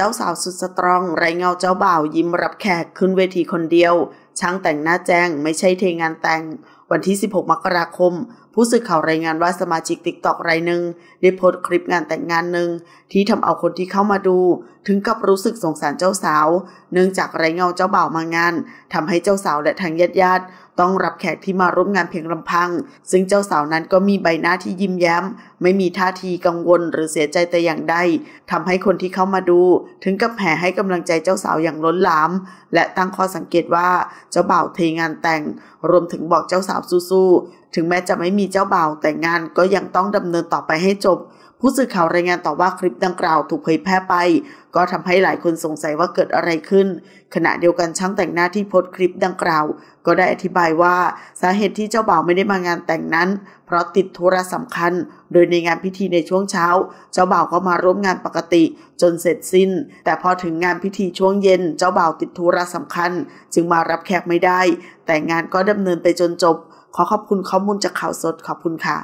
เจ้าสาวสุดสตรอง ไรเงาเจ้าบ่าว ยิ้มรับแขกขึ้นเวทีคนเดียว ช่างแต่งหน้าแจ้งไม่ใช่เทงานแต่ง วันที่ 16 มกราคม ผู้สื่อข่าวรายงานว่าสมาชิกติ๊กตอกรายหนึ่งได้โพสต์คลิปงานแต่งงานหนึ่งที่ทำเอาคนที่เข้ามาดู ถึงกับรู้สึกสงสารเจ้าสาว เนื่องจากไรเงาเจ้าบ่าวมางานทำให้เจ้าสาวและทางญาติญาติต้องรับแขกที่มาร่วมงานเพียงลำพัง ซึ่งเจ้าสาวนั้นก็มีใบหน้าที่ยิ้มแย้ม ไม่มีท่าทีกังวลหรือเสียใจแต่อย่างใดทำให้คนที่เข้ามาดู ถึงกับแห่ให้กำลังใจเจ้าสาวอย่างล้นหลาม และตั้งข้อสังเกตว่าเจ้าบ่าวเทงานแต่ง รวมถึงบอกเจ้าสาวสู้ๆถึงแม้จะไม่มีเจ้าบ่าวแต่งงานก็ยังต้องดำเนินต่อไปให้จบผู้สื่อข่าวรายงานต่อว่าคลิปดังกล่าวถูกเผยแพร่ไป ก็ทำให้หลายคนสงสัยว่าเกิดอะไรขึ้น ขณะเดียวกันช่างแต่งหน้าที่โพสต์คลิปดังกล่าว ก็ได้อธิบายว่าสาเหตุที่เจ้าบ่าวไม่ได้มางานแต่งนั้น เพราะติดธุระสำคัญ โดยในงานพิธีในช่วงเช้า เจ้าบ่าวก็มาร่วมงานปกติจนเสร็จสิ้น แต่พอถึงงานพิธีช่วงเย็น เจ้าบ่าวติดธุระสำคัญ จึงมารับแขกไม่ได้ แต่งานก็ดำเนินไปจนจบ ขอขอบคุณข้อมูลจากข่าวสดขอบคุณค่ะ